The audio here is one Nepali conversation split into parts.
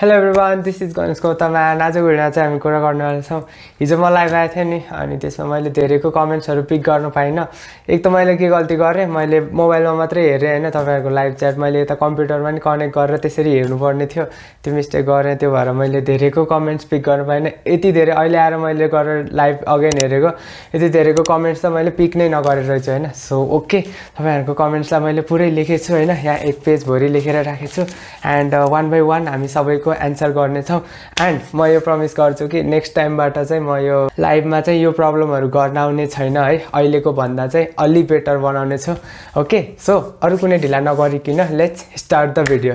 hello everyone this is Ganesh Gautam and आजको भिडियोमा चाहिँ हामी कुरा गर्नेवाला छौँ हिजो म लाइभ आएको थिएँ नि अनि त्यसमा मैले धेरैको कमेन्ट्सहरू पिक गर्नु पाइनँ एक त मैले के गल्ती गरेँ मैले मोबाइलमा मात्रै हेरेँ होइन तपाईँहरूको लाइभ च्याट मैले यता कम्प्युटरमा नि कनेक्ट गरेर त्यसरी हेर्नुपर्ने थियो त्यो मिस्टेक गरेँ त्यो भएर मैले धेरैको कमेन्ट्स पिक गर्नु पाइनँ यति धेरै अहिले आएर मैले गरेर लाइभ अगेन हेरेको यति धेरैको कमेन्ट्स त मैले पिक नै नगरेर रहेछु होइन सो ओके तपाईँहरूको कमेन्ट्सलाई मैले पुरै लेखेको छु होइन यहाँ एक पेजभरि लेखेर राखेको छु एन्ड वान बाई वान हामी सबैको क्वेसनको एन्सर गर्नेछौँ एन्ड म यो प्रमिस गर्छु कि नेक्स्ट टाइमबाट चाहिँ म यो लाइभमा चाहिँ यो प्रब्लमहरू गर्न आउने छैन है अहिलेको भन्दा चाहिँ अलि बेटर बनाउने छु ओके सो अरू कुनै ढिला नगरिकन let's start the video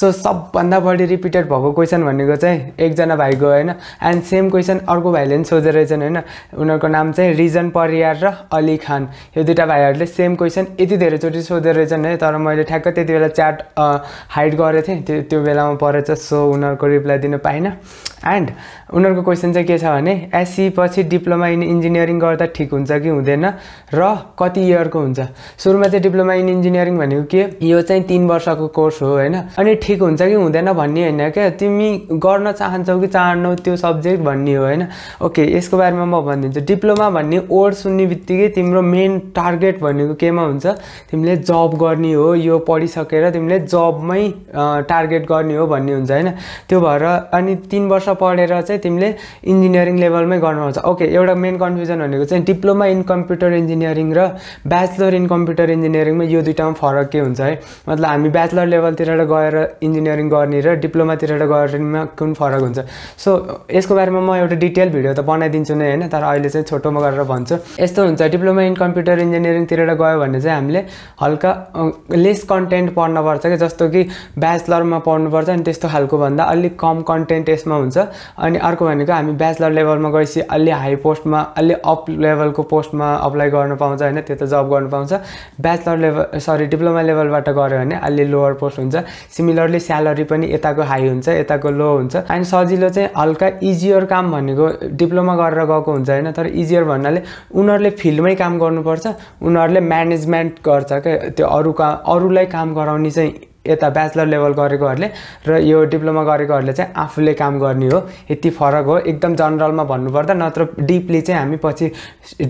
so सबभन्दा बढी रिपिटेड भएको क्वेसन भनेको चाहिँ एकजना भाइको होइन एन्ड सेम क्वेसन अर्को भाइले पनि सोधेर रहेछन् होइन उनीहरूको नाम चाहिँ रिजन परियार र अली खान यो दुइटा भाइहरूले सेम क्वेसन यति धेरैचोटि सोधेर रहेछन् है तर मैले ठ्याक्क त्यति बेला च्याट हाइड गरेको थिएँ त्यो त्यो बेलामा परेछ सो उनीहरूको रिप्लाई दिनु पाइनँ एन्ड उनीहरूको क्वेसन चाहिँ के छ भने एससी e पछि डिप्लोमा इन इन्जिनियरिङ गर्दा ठिक हुन्छ कि हुँदैन र कति इयरको हुन्छ सुरुमा चाहिँ डिप्लोमा इन इन्जिनियरिङ भनेको के यो चाहिँ तिन वर्षको कोर्स हो होइन अनि ठिक हुन्छ कि हुँदैन भन्ने होइन क्या तिमी गर्न चाहन्छौ कि चाहन्नौ त्यो सब्जेक्ट भन्ने हो होइन ओके यसको बारेमा म भनिदिन्छु डिप्लोमा भन्ने ओड सुन्ने बित्तिकै तिम्रो मेन टार्गेट भनेको केमा हुन्छ तिमीले जब गर्ने हो यो पढिसकेर तिमीले जबमै टार्गेट गर्ने हो भन्ने हुन्छ होइन त्यो भएर अनि तिन वर्ष पढेर चाहिँ तिमीले इन्जिनियरिङ लेभलमै गर्नुपर्छ ओके एउटा मेन कन्फ्युजन भनेको चाहिँ डिप्लोमा इन कम्प्युटर इन्जिनियरिङ र ब्याचलर इन कम्प्युटर इन्जिनियरिङमा यो दुइटामा फरक के हुन्छ है मतलब हामी ब्याचलर लेभलतिर गएर इन्जिनियरिङ गर्ने र डिप्लोमातिर गर्नेमा कुन फरक हुन्छ सो यसको बारेमा म एउटा डिटेल भिडियो त बनाइदिन्छु नै होइन तर अहिले चाहिँ छोटोमा गरेर भन्छु यस्तो हुन्छ डिप्लोमा इन कम्प्युटर इन्जिनियरिङतिर गयो भने चाहिँ हामीले हल्का लेस कन्टेन्ट पढ्नुपर्छ कि जस्तो कि ब्याचलरमा पढ्नुपर्छ अनि त्यस्तो खालको भन्दा अलिक कम कन्टेन्ट यसमा हुन्छ अनि अर्को भनेको हामी ब्याचलर लेभलमा गएपछि अलि हाई पोस्टमा अलि अप लेभलको पोस्टमा अप्लाई गर्नु पाउँछ होइन त्यो त जब गर्नु पाउँछ ब्याचलर लेभल सरी डिप्लोमा लेभलबाट गऱ्यो भने अलि लोवर पोस्ट हुन्छ सिमिलर सिमिलरली स्यालेरी पनि यताको हाई हुन्छ यताको लो हुन्छ अनि सजिलो चाहिँ हल्का इजियर काम भनेको डिप्लोमा गरेर गएको हुन्छ होइन तर इजियर भन्नाले उनीहरूले फिल्डमै काम गर्नुपर्छ उनीहरूले म्यानेजमेन्ट गर्छ क्या त्यो अरू का अरूलाई काम गराउने चाहिँ यता ब्याचलर लेभल गरेकोहरूले र यो डिप्लोमा गरेकोहरूले चाहिँ आफूले काम गर्ने हो यति फरक हो एकदम जनरलमा भन्नुपर्दा नत्र डिपली चाहिँ हामी पछि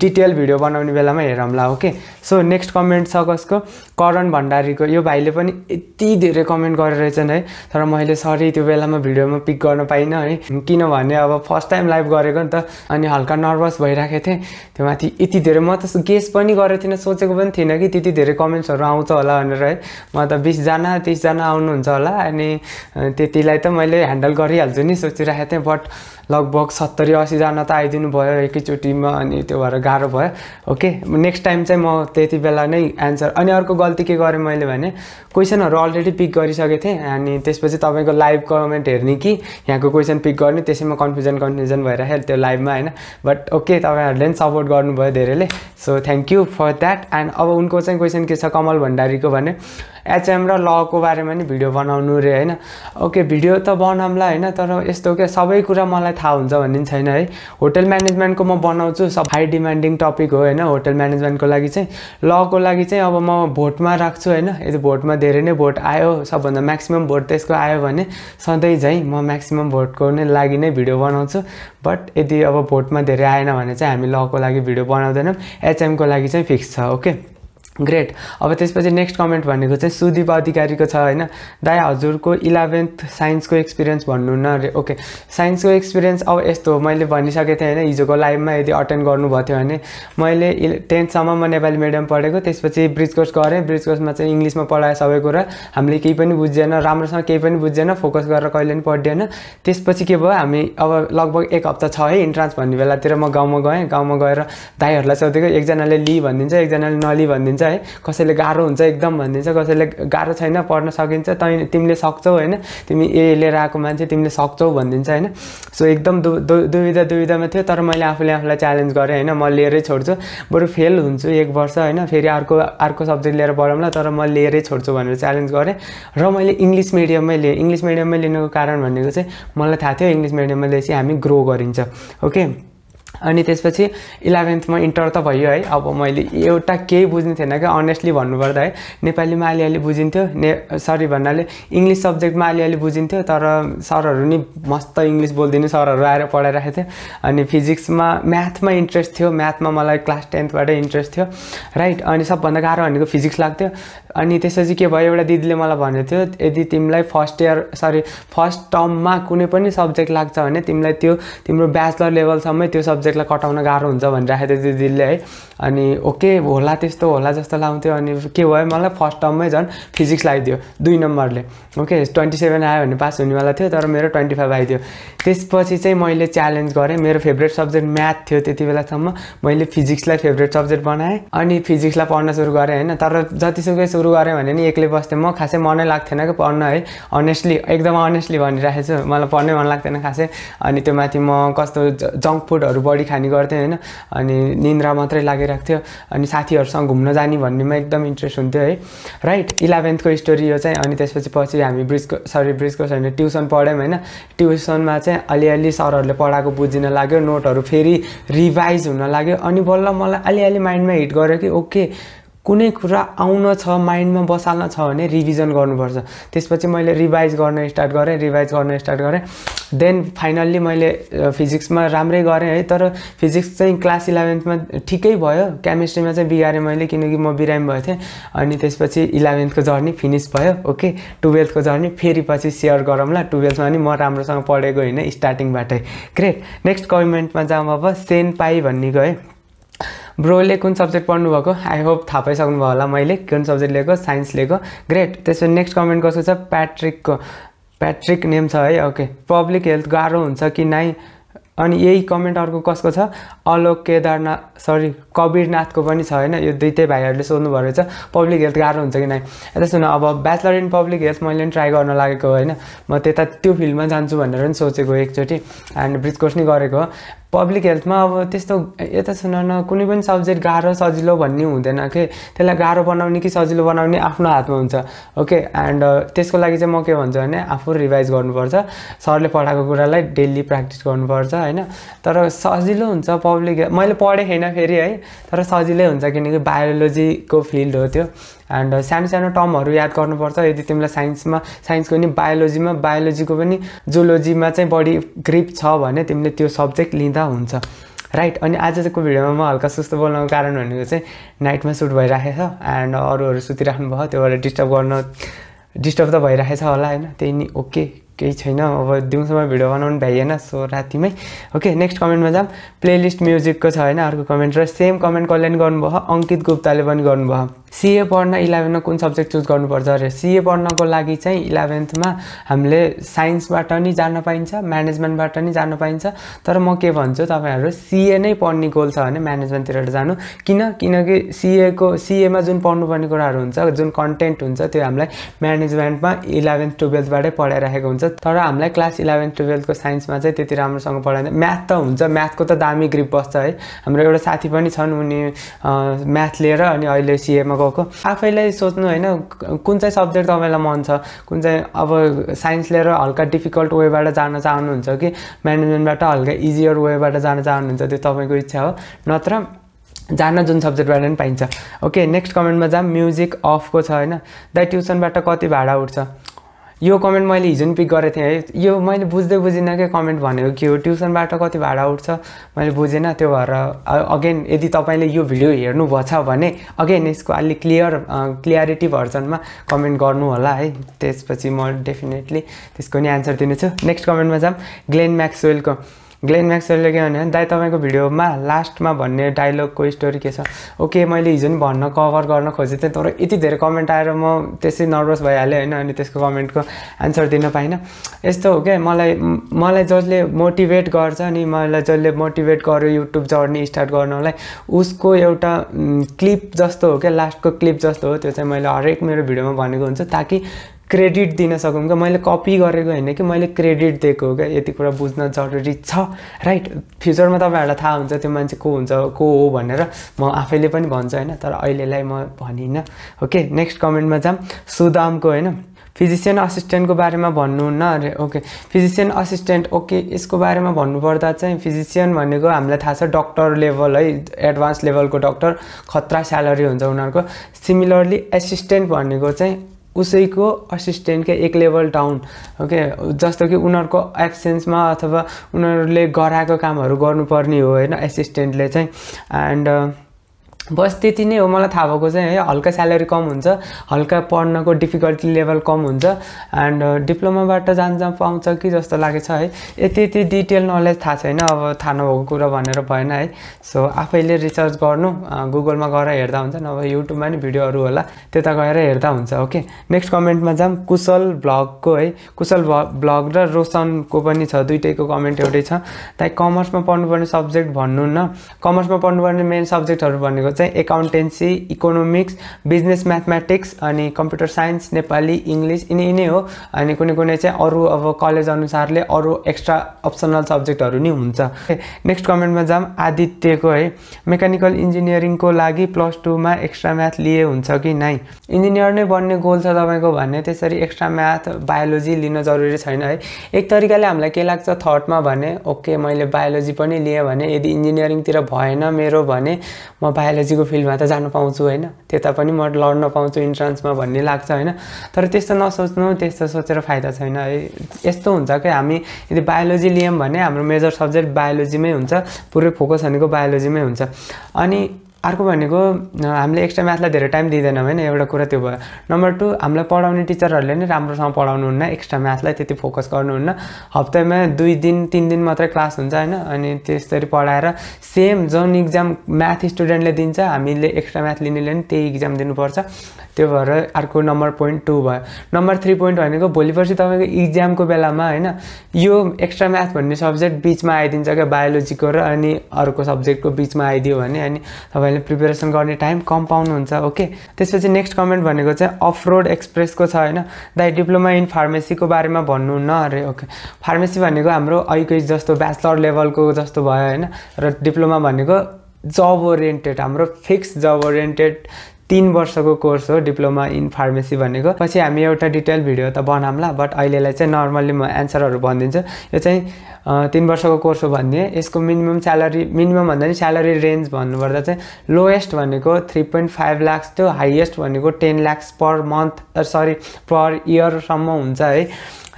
डिटेल भिडियो बनाउने बेलामा हेरौँला ओके सो नेक्स्ट कमेन्ट छ कसको करण भण्डारीको यो भाइले पनि यति धेरै कमेन्ट गरेर है तर मैले सरी त्यो बेलामा भिडियोमा पिक गर्न पाइनँ है किनभने अब फर्स्ट टाइम लाइभ गरेको नि त अनि हल्का नर्भस भइरहेको थिएँ त्यो माथि यति धेरै म त गेस पनि गरेको थिइनँ सोचेको पनि थिइनँ कि त्यति धेरै कमेन्ट्सहरू आउँछ होला भनेर है म त बिसजना तिसजना आउनुहुन्छ होला अनि त्यतिलाई त मैले ह्यान्डल गरिहाल्छु नि सोचिरहेको थिएँ बट लगभग सत्तरी असीजना त आइदिनु भयो एकैचोटिमा अनि त्यो भएर गाह्रो भयो ओके नेक्स्ट टाइम चाहिँ म त्यति बेला नै एन्सर अनि अर्को गल्ती के गरेँ मैले भने क्वेसनहरू अलरेडी पिक गरिसकेको थिएँ अनि त्यसपछि तपाईँको लाइभ कमेन्ट हेर्ने कि यहाँको क्वेसन पिक गर्ने त्यसैमा कन्फ्युजन कन्फ्युजन भइरहेको त्यो लाइभमा होइन बट ओके तपाईँहरूले पनि सपोर्ट गर्नुभयो धेरैले so thank you for that and अब उनको चाहिँ क्वेसन के छ कमल भण्डारीको भने एचएम र लको बारेमा नि भिडियो बनाउनु रे होइन ओके भिडियो त बनाउँला होइन तर यस्तो के सबै कुरा मलाई थाहा हुन्छ भन्ने छैन है होटल म्यानेजमेन्टको म बनाउँछु सब हाई डिमान्डिङ टपिक हो होइन होटल म्यानेजमेन्टको लागि चाहिँ लको लागि चाहिँ अब म भोटमा राख्छु होइन यदि भोटमा धेरै नै भोट आयो सबभन्दा म्याक्सिमम् भोट त्यसको आयो भने सधैँ झैँ म म्याक्सिमम् भोटको नै लागि नै भिडियो बनाउँछु बट यदि अब भोटमा धेरै आएन भने चाहिँ हामी लको लागि भिडियो बनाउँदैनौँ एचएमको लागि चाहिँ फिक्स छ ओके ग्रेट अब त्यसपछि नेक्स्ट कमेन्ट भनेको चाहिँ सुदीप अधिकारीको छ होइन दाइ हजुरको इलेभेन्थ साइन्सको एक्सपिरियन्स भन्नु न अरे ओके साइन्सको एक्सपिरियन्स अब यस्तो मैले भनिसकेको थिएँ होइन हिजोको लाइफमा यदि अटेन्ड गर्नुभएको थियो भने मैले टेन्थसम्म म नेपाली मिडियम पढेको त्यसपछि ब्रिज कोर्स गरेँ ब्रिज कोर्समा चाहिँ इङ्ग्लिसमा पढाएँ सबै कुरा हामीले केही पनि बुझ्दैन राम्रोसँग केही पनि बुझ्दैन फोकस गरेर कहिले पनि पढ्दैन त्यसपछि के भयो हामी अब लगभग एक हप्ता छ है इन्ट्रान्स भन्ने बेलातिर म गाउँमा गएँ गाउँमा गएर दाईहरूलाई सोधेको एकजनाले लि भनिदिन्छ एकजनाले नलि भनिदिन्छ है कसैले गाह्रो हुन्छ एकदम भनिदिन्छ कसैले गाह्रो छैन पढ्न सकिन्छ तै तिमीले सक्छौ होइन तिमी ए लिएर आएको मान्छे तिमीले सक्छौ भनिदिन्छ होइन सो एकदम दु दुविधा दुविधामा थियो तर मैले आफूले आफूलाई च्यालेन्ज गरेँ होइन म लिएरै छोड्छु बरु फेल हुन्छु एक वर्ष होइन फेरि अर्को अर्को सब्जेक्ट लिएर पढौँला तर म लिएरै छोड्छु भनेर च्यालेन्ज गरेँ र मैले इङ्ग्लिस मिडियममै लिएँ इङ्ग्लिस मिडियममै लिनुको कारण भनेको चाहिँ मलाई थाहा थियो इङ्ग्लिस मिडियममा लिएपछि हामी ग्रो गरिन्छ ओके अनि त्यसपछि इलेभेन्थमा इन्टर त भयो है अब मैले एउटा केही बुझ्ने थिएन क्या अनेस्टली भन्नुपर्दा है नेपालीमा अलिअलि बुझिन्थ्यो ने सरी भन्नाले इङ्ग्लिस सब्जेक्टमा अलिअलि बुझिन्थ्यो तर सरहरू नि मस्त इङ्ग्लिस बोलिदिने सरहरू आएर पढाइरहेको थियो अनि फिजिक्समा म्याथमा इन्ट्रेस्ट थियो म्याथमा मलाई क्लास टेन्थबाटै इन्ट्रेस्ट थियो राइट अनि सबभन्दा गाह्रो भनेको फिजिक्स लाग्थ्यो अनि त्यसपछि के भयो एउटा दिदीले मलाई भनेको थियो यदि तिमीलाई फर्स्ट इयर सरी फर्स्ट टर्ममा कुनै पनि सब्जेक्ट लाग्छ भने तिमीलाई त्यो तिम्रो ब्याचलर लेभलसम्मै त्यो सब्जेक्ट सब्जेक्टलाई कटाउन गाह्रो हुन्छ भनिराखेको थियो दिदीले है अनि ओके होला त्यस्तो होला जस्तो लाउँथ्यो अनि के भयो मलाई फर्स्ट टर्ममै झन् फिजिक्स लगाइदियो दुई नम्बरले ओके ट्वेन्टी सेभेन आयो भने पास हुनेवाला थियो तर मेरो ट्वेन्टी फाइभ आइदियो त्यसपछि चाहिँ मैले च्यालेन्ज गरेँ मेरो फेभरेट सब्जेक्ट म्याथ थियो त्यति बेलासम्म मैले फिजिक्सलाई फेभरेट सब्जेक्ट बनाएँ अनि फिजिक्सलाई पढ्न सुरु गरेँ होइन तर जतिसुकै सुरु गरेँ भने नि एक्लै बस्थेँ म खासै मनै लाग्थेन कि पढ्न है अनेस्टली एकदम अनेस्टली भनिरहेको छु मलाई पढ्नै मन लाग्थेन खासै अनि त्यो माथि म कस्तो जङ्क फुडहरू बढी खाने गर्थेँ होइन अनि निन्द्रा मात्रै लागिरहेको थियो अनि साथीहरूसँग घुम्न जाने भन्नेमा एकदम इन्ट्रेस्ट हुन्थ्यो है राइट इलेभेन्थको स्टोरी यो चाहिँ अनि त्यसपछि पछि हामी ब्रिजको सरी ब्रिजको छैन ट्युसन पढ्यौँ होइन ट्युसनमा चाहिँ अलिअलि सरहरूले पढाएको बुझिन लाग्यो नोटहरू फेरि रिभाइज हुन लाग्यो अनि बल्ल मलाई अलिअलि माइन्डमा हिट गऱ्यो कि ओके कुनै कुरा आउन छ माइन्डमा बसाल्न छ भने रिभिजन गर्नुपर्छ त्यसपछि मैले रिभाइज गर्न स्टार्ट गरेँ रिभाइज गर्न स्टार्ट गरेँ देन फाइनल्ली मैले फिजिक्समा राम्रै गरेँ है तर फिजिक्स चाहिँ क्लास इलेभेन्थमा ठिकै भयो केमिस्ट्रीमा चाहिँ बिगारेँ मैले किनकि म बिरामी भएको थिएँ अनि त्यसपछि इलेभेन्थको जर्नी फिनिस भयो ओके टुवेल्थको जर्नी फेरि पछि सेयर गरौँला टुवेल्थमा नि म राम्रोसँग पढेको होइन स्टार्टिङबाटै ग्रेट नेक्स्ट कमेन्टमा जाउँ अब सेन पाई भन्ने गएँ ब्रोले कुन सब्जेक्ट पढ्नुभएको आई होप थाहा पाइसक्नुभयो होला मैले कुन सब्जेक्ट लिएको साइन्स लिएको ग्रेट त्यसपछि नेक्स्ट कमेन्ट कसको छ प्याट्रिकको प्याट्रिक नेम छ है ओके पब्लिक हेल्थ गाह्रो हुन्छ कि नाइ अनि यही कमेन्ट अर्को कसको छ अलोक केदारनाथ सरी कबीरनाथको पनि छ होइन यो दुइटै भाइहरूले सोध्नुभयो रहेछ पब्लिक हेल्थ गाह्रो हुन्छ कि नाइ यता सुन अब ब्याचलर इन पब्लिक हेल्थ मैले पनि ट्राई गर्न लागेको होइन म त्यता त्यो फिल्डमा जान्छु भनेर पनि सोचेको एकचोटि एन्ड ब्रिज कोर्स नै गरेको हो पब्लिक हेल्थमा अब त्यस्तो यता सुन न कुनै पनि सब्जेक्ट गाह्रो सजिलो भन्ने हुँदैन के त्यसलाई गाह्रो बनाउने कि सजिलो बनाउने आफ्नो हातमा हुन्छ ओके एन्ड त्यसको लागि चाहिँ म के भन्छु भने आफू रिभाइज गर्नुपर्छ सरले पढाएको कुरालाई डेली प्र्याक्टिस गर्नुपर्छ होइन तर सजिलो हुन्छ पब्लिक मैले पढेँ होइन फेरि है तर सजिलै हुन्छ किनकि बायोलोजीको फिल्ड हो त्यो एन्ड uh, सानो सानो टर्महरू याद गर्नुपर्छ यदि तिमीलाई साइन्समा साइन्सको पनि बायोलोजीमा बायोलोजीको पनि जुलोजीमा चाहिँ बढी ग्रिप छ भने तिमीले त्यो सब्जेक्ट लिँदा हुन्छ राइट अनि आज चाहिँ भिडियोमा म हल्का सुस्तो बोल्नुको कारण भनेको चाहिँ नाइटमा सुट भइराखेको छ एन्ड अरूहरू सुतिराख्नु भयो त्यो भएर डिस्टर्ब गर्न डिस्टर्ब त भइराखेको होला होइन त्यही नि ओके केही छैन अब दिउँसोमा भिडियो बनाउनु भ्याइएन सो रातिमै ओके नेक्स्ट कमेन्टमा जाऊँ प्लेलिस्ट म्युजिकको छ होइन अर्को कमेन्ट र सेम कमेन्ट कसले पनि गर्नुभयो अङ्कित गुप्ताले पनि गर्नुभयो सिए पढ्न इलेभेनमा कुन सब्जेक्ट चुज गर्नुपर्छ अरे सिए पढ्नको लागि चाहिँ इलेभेन्थमा हामीले साइन्सबाट नि जान पाइन्छ म्यानेजमेन्टबाट नि जान पाइन्छ तर म के भन्छु तपाईँहरू सिए नै पढ्ने गोल छ भने म्यानेजमेन्टतिर जानु किन किनकि सिएको सिएमा जुन पढ्नुपर्ने कुराहरू हुन्छ जुन कन्टेन्ट हुन्छ त्यो हामीलाई म्यानेजमेन्टमा इलेभेन्थ टुवेल्थबाटै पढाइराखेको हुन्छ तर हामीलाई क्लास इलेभेन टुवेल्भको साइन्समा चाहिँ त्यति राम्रोसँग पढाइँदैन म्याथ त हुन्छ म्याथको त दामी ग्रिप बस्छ है हाम्रो एउटा साथी पनि छन् उनी म्याथ लिएर अनि अहिले सिएमा गएको आफैलाई सोच्नु होइन कुन चाहिँ सब्जेक्ट तपाईँलाई मन छ कुन चाहिँ अब साइन्स लिएर हल्का डिफिकल्ट वेबाट जान चाहनुहुन्छ कि म्यानेजमेन्टबाट हल्का इजियर वेबाट जान चाहनुहुन्छ त्यो तपाईँको इच्छा हो नत्र जान्न जुन सब्जेक्टबाट पनि पाइन्छ ओके नेक्स्ट कमेन्टमा जाम म्युजिक अफको छ होइन दाइ ट्युसनबाट कति भाडा उठ्छ यो कमेन्ट मैले हिजो पनि पिक गरेको थिएँ है यो मैले बुझ्दै बुझिनँ क्या कमेन्ट भनेको के हो ट्युसनबाट कति भाडा उठ्छ मैले बुझिनँ त्यो भएर अगेन यदि तपाईँले यो भिडियो हेर्नुभएछ भने अगेन यसको अलिक क्लियर क्लियरिटी भर्जनमा कमेन्ट गर्नु होला है त्यसपछि म डेफिनेटली त्यसको नि आन्सर दिनेछु नेक्स्ट कमेन्टमा जाऊँ ग्लेन म्याक्सवेलको ग्लेन म्याक्सवेलले के भन्यो भने दाइ तपाईँको भिडियोमा लास्टमा भन्ने डाइलगको स्टोरी के छ ओके मैले हिजो नि भन्न कभर गर्न खोजेको थिएँ तर यति धेरै कमेन्ट आएर म त्यसै नर्भस भइहालेँ होइन अनि त्यसको कमेन्टको आन्सर दिन पाइनँ यस्तो हो क्या मलाई मलाई जसले मोटिभेट गर्छ अनि मलाई जसले मोटिभेट गर्यो युट्युब जर्नी स्टार्ट गर्नलाई उसको एउटा क्लिप जस्तो हो क्या लास्टको क्लिप जस्तो हो त्यो चाहिँ मैले हरेक मेरो भिडियोमा भनेको हुन्छ ताकि क्रेडिट दिन सकौँ क्या मैले कपी गरेको होइन कि मैले क्रेडिट दिएको हो क्या यति कुरा बुझ्न जरुरी छ राइट फ्युचरमा तपाईँहरूलाई थाहा हुन्छ त्यो मान्छे को हुन्छ को हो भनेर म आफैले पनि भन्छु होइन तर अहिलेलाई म भनिनँ ओके नेक्स्ट कमेन्टमा जाऊँ सुदामको होइन फिजिसियन असिस्टेन्टको बारेमा भन्नुहुन्न अरे ओके फिजिसियन असिस्टेन्ट ओके यसको बारेमा भन्नुपर्दा चाहिँ फिजिसियन भनेको हामीलाई थाहा छ डक्टर लेभल है एडभान्स लेभलको डक्टर खतरा स्यालेरी हुन्छ उनीहरूको सिमिलरली एसिस्टेन्ट भनेको चाहिँ उसैको असिस्टेन्टकै एक लेभल डाउन ओके जस्तो कि उनीहरूको एब्सेन्समा अथवा उनीहरूले गराएको कामहरू गर्नुपर्ने हो होइन एसिस्टेन्टले चाहिँ एन्ड बस त्यति नै हो मलाई थाहा भएको चाहिँ है हल्का स्यालेरी कम हुन्छ हल्का पढ्नको डिफिकल्टी लेभल कम हुन्छ एन्ड डिप्लोमाबाट uh, जान जान पाउँछ कि जस्तो लागेको छ है यति यति डिटेल नलेज थाहा छैन अब थाहा नभएको कुरा भनेर भएन है सो आफैले रिसर्च गर्नु गुगलमा गएर हेर्दा हुन्छ नभए युट्युबमा नि भिडियोहरू होला त्यता गएर हेर्दा हुन्छ ओके नेक्स्ट कमेन्टमा जाम कुशल भ्लगको है कुशल भ्लग र रोशनको पनि छ दुइटैको कमेन्ट एउटै छ त्यहाँ कमर्समा पढ्नुपर्ने सब्जेक्ट भन्नु न कमर्समा पढ्नुपर्ने मेन सब्जेक्टहरू भनेको चाहिँ एकाउन्टेन्सी इकोनोमिक्स बिजनेस म्याथमेटिक्स अनि कम्प्युटर साइन्स नेपाली इङ्ग्लिस यिनी यिनै हो अनि कुनै कुनै चाहिँ अरू अब कलेज अनुसारले अरू एक्स्ट्रा अप्सनल सब्जेक्टहरू नि हुन्छ नेक्स्ट कमेन्टमा जाऊँ आदित्यको है मेकानिकल इन्जिनियरिङको लागि प्लस टूमा एक्स्ट्रा म्याथ लिए हुन्छ कि नै इन्जिनियर नै बन्ने गोल छ तपाईँको भन्ने त्यसरी एक्स्ट्रा म्याथ बायोलोजी लिन जरुरी छैन है एक तरिकाले हामीलाई के लाग्छ थर्डमा भने ओके मैले बायोलोजी पनि लिएँ भने यदि इन्जिनियरिङतिर भएन मेरो भने म बायोलोजी बायोलोजीको फिल्डमा त जानु पाउँछु होइन त्यता पनि म लड्न पाउँछु इन्ट्रान्समा भन्ने लाग्छ होइन तर त्यस्तो नसोच्नु त्यस्तो सोचेर फाइदा छैन है यस्तो हुन्छ कि हामी यदि बायोलोजी लियौँ भने हाम्रो मेजर सब्जेक्ट बायोलोजीमै हुन्छ पुरै फोकस भनेको बायोलोजीमै हुन्छ अनि अर्को भनेको हामीले एक्स्ट्रा म्याथलाई धेरै टाइम दिँदैनौँ होइन एउटा कुरा त्यो भयो नम्बर टू हामीलाई पढाउने टिचरहरूले नै राम्रोसँग पढाउनुहुन्न एक्स्ट्रा म्याथलाई त्यति फोकस गर्नुहुन्न हप्तामा दुई दिन तिन दिन मात्रै क्लास हुन्छ होइन अनि त्यसरी पढाएर सेम जुन इक्जाम म्याथ स्टुडेन्टले दिन्छ हामीले एक्स्ट्रा म्याथ लिनेले पनि त्यही इक्जाम दिनुपर्छ त्यो भएर अर्को नम्बर पोइन्ट टू भयो नम्बर थ्री पोइन्ट भनेको भोलि पर्सि तपाईँको इक्जामको बेलामा होइन यो एक्स्ट्रा म्याथ भन्ने सब्जेक्ट बिचमा आइदिन्छ क्या बायोलोजीको र अनि अर्को सब्जेक्टको बिचमा आइदियो भने अनि तपाईँले प्रिपेरेसन गर्ने टाइम कम पाउनुहुन्छ ओके त्यसपछि नेक्स्ट कमेन्ट भनेको चाहिँ अफ रोड एक्सप्रेसको छ होइन दाइ डिप्लोमा इन फार्मेसीको बारेमा भन्नु न अरे ओके फार्मेसी भनेको हाम्रो अहिलेको जस्तो ब्याचलर लेभलको जस्तो भयो होइन र डिप्लोमा भनेको जब ओरिएन्टेड हाम्रो फिक्स जब ओरिएन्टेड तिन वर्षको कोर्स हो डिप्लोमा इन फार्मेसी भनेको पछि हामी एउटा डिटेल भिडियो त बनाउँला बट अहिलेलाई चाहिँ नर्मल्ली म एन्सरहरू भनिदिन्छु यो चाहिँ तिन वर्षको कोर्स हो भनिदिएँ यसको मिनिमम स्यालेरी मिनिमम भन्दा पनि स्यालेरी रेन्ज भन्नुपर्दा चाहिँ लोएस्ट भनेको थ्री पोइन्ट फाइभ लाक्स त्यो हाइएस्ट भनेको ten lakhs per month sorry per इयरसम्म हुन्छ है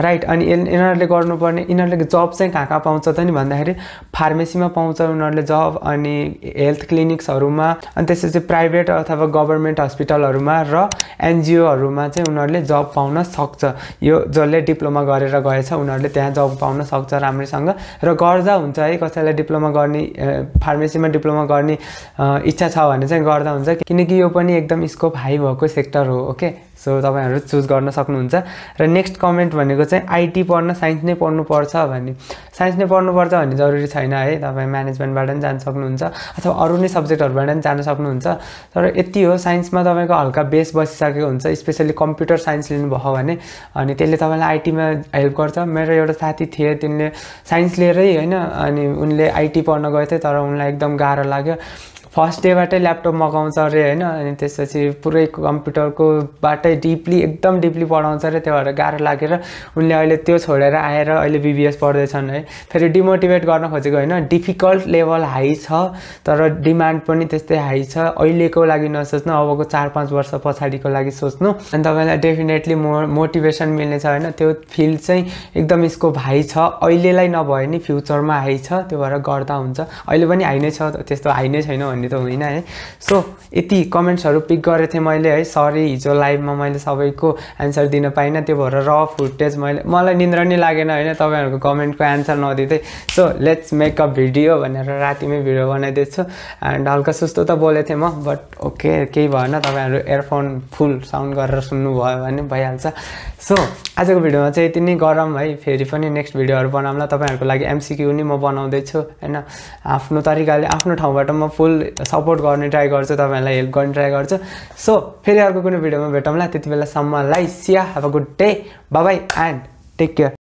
राइट अनि यिनीहरूले गर्नुपर्ने यिनीहरूले जब चाहिँ कहाँ कहाँ पाउँछ त नि भन्दाखेरि फार्मेसीमा पाउँछ उनीहरूले जब अनि हेल्थ क्लिनिक्सहरूमा अनि त्यसपछि प्राइभेट अथवा गभर्मेन्ट हस्पिटलहरूमा र एनजिओहरूमा चाहिँ उनीहरूले जब पाउन सक्छ यो जसले डिप्लोमा गरेर गएछ उनीहरूले त्यहाँ जब पाउन सक्छ राम्रैसँग र गर्दा हुन्छ है कसैलाई डिप्लोमा गर्ने फार्मेसीमा डिप्लोमा गर्ने इच्छा छ भने चाहिँ गर्दा हुन्छ किनकि यो पनि एकदम स्कोप हाई भएको सेक्टर हो ओके सो तपाईँहरू चुज गर्न सक्नुहुन्छ र नेक्स्ट कमेन्ट भनेको चाहिँ आइटी पढ्न साइन्स नै पढ्नुपर्छ भन्ने साइन्स नै पढ्नुपर्छ भन्ने जरुरी छैन है तपाईँ म्यानेजमेन्टबाट पनि जान सक्नुहुन्छ अथवा अरू नै सब्जेक्टहरूबाट पनि जान सक्नुहुन्छ तर यति हो साइन्समा तपाईँको हल्का बेस बसिसकेको हुन्छ स्पेसली कम्प्युटर साइन्स लिनुभयो भने अनि त्यसले तपाईँलाई आइटीमा हेल्प गर्छ मेरो एउटा साथी थिए तिनले साइन्स लिएरै होइन अनि उनले आइटी पढ्न गएको थियो तर उनलाई एकदम गाह्रो लाग्यो फर्स्ट डेबाटै ल्यापटप मगाउँछ अरे होइन अनि त्यसपछि पुरै कम्प्युटरको बाटै डिपली एकदम डिपली पढाउँछ अरे त्यो भएर गाह्रो लागेर उनले अहिले त्यो छोडेर आएर अहिले बिबिएस पढ्दैछन् है फेरि डिमोटिभेट गर्न खोजेको होइन डिफिकल्ट लेभल हाई छ तर डिमान्ड पनि त्यस्तै हाई छ अहिलेको लागि नसोच्नु अबको चार पाँच वर्ष पछाडिको लागि सोच्नु अनि तपाईँलाई डेफिनेटली मो मोटिभेसन मिल्नेछ होइन त्यो फिल्ड चाहिँ एकदम यसको हाई छ अहिलेलाई नभए नि फ्युचरमा हाई छ त्यो भएर गर्दा हुन्छ अहिले पनि हाई नै छ त्यस्तो हाई नै छैन भन्ने भन्ने त होइन है सो यति कमेन्ट्सहरू पिक गरेको थिएँ मैले है सरी हिजो लाइभमा मैले सबैको एन्सर दिन पाइनँ त्यो भएर र फुटेज मैले मलाई निन्द्र नै लागेन होइन तपाईँहरूको कमेन्टको एन्सर नदिँदै so let's make a video भनेर रातिमै भिडियो बनाइदिएछु एन्ड हल्का सुस्तो त बोलेको थिएँ म बट ओके केही भएन तपाईँहरू एयरफोन फुल साउन्ड गरेर सुन्नुभयो भने भइहाल्छ सो आजको भिडियोमा चाहिँ यति नै गरम है फेरि पनि नेक्स्ट भिडियोहरू बनाउँला तपाईँहरूको लागि एमसिक्यू नि म बनाउँदैछु होइन आफ्नो तरिकाले आफ्नो ठाउँबाट म फुल सपोर्ट गर्ने ट्राई गर्छु तपाईँहरूलाई हेल्प गर्ने ट्राई गर्छु सो फेरि अर्को कुनै भिडियोमा भेटौँला त्यति बेलासम्मलाई see ya have a good day bye bye and take care